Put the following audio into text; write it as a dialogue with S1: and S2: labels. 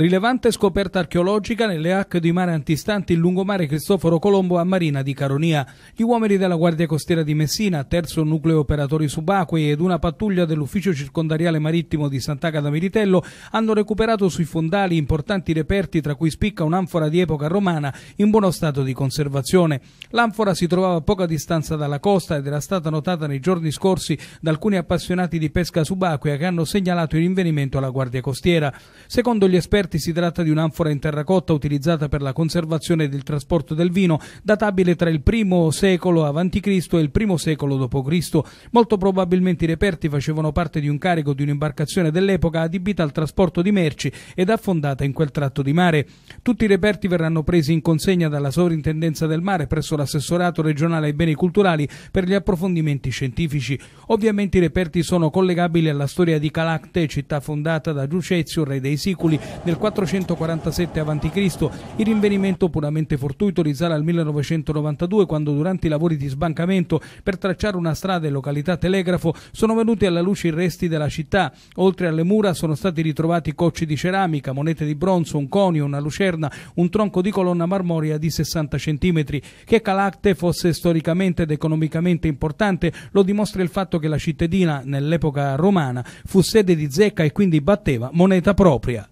S1: Rilevante scoperta archeologica nelle acque di mare antistanti il lungomare Cristoforo Colombo a Marina di Caronia. Gli uomini della Guardia Costiera di Messina, terzo nucleo operatori subacquei ed una pattuglia dell'ufficio circondariale marittimo di Sant'Agata Militello hanno recuperato sui fondali importanti reperti tra cui spicca un'anfora di epoca romana in buono stato di conservazione. L'anfora si trovava a poca distanza dalla costa ed era stata notata nei giorni scorsi da alcuni appassionati di pesca subacquea che hanno segnalato il rinvenimento alla Guardia Costiera. Secondo gli esperti esperti si tratta di un'anfora in terracotta utilizzata per la conservazione ed il trasporto del vino, databile tra il primo secolo a.C. e il primo secolo d.C. Molto probabilmente i reperti facevano parte di un carico di un'imbarcazione dell'epoca adibita al trasporto di merci ed affondata in quel tratto di mare. Tutti i reperti verranno presi in consegna dalla Sovrintendenza del Mare presso l'Assessorato regionale ai beni culturali per gli approfondimenti scientifici. Ovviamente i reperti sono collegabili alla storia di Calacte, città fondata da Giucezio, re dei Siculi, nel 447 a.C. Il rinvenimento puramente fortuito risale al 1992 quando durante i lavori di sbancamento per tracciare una strada in località Telegrafo sono venuti alla luce i resti della città. Oltre alle mura sono stati ritrovati cocci di ceramica, monete di bronzo, un conio, una lucerna, un tronco di colonna marmorea di 60 cm. Che Calacte fosse storicamente ed economicamente importante lo dimostra il fatto che la cittadina nell'epoca romana fu sede di zecca e quindi batteva moneta propria.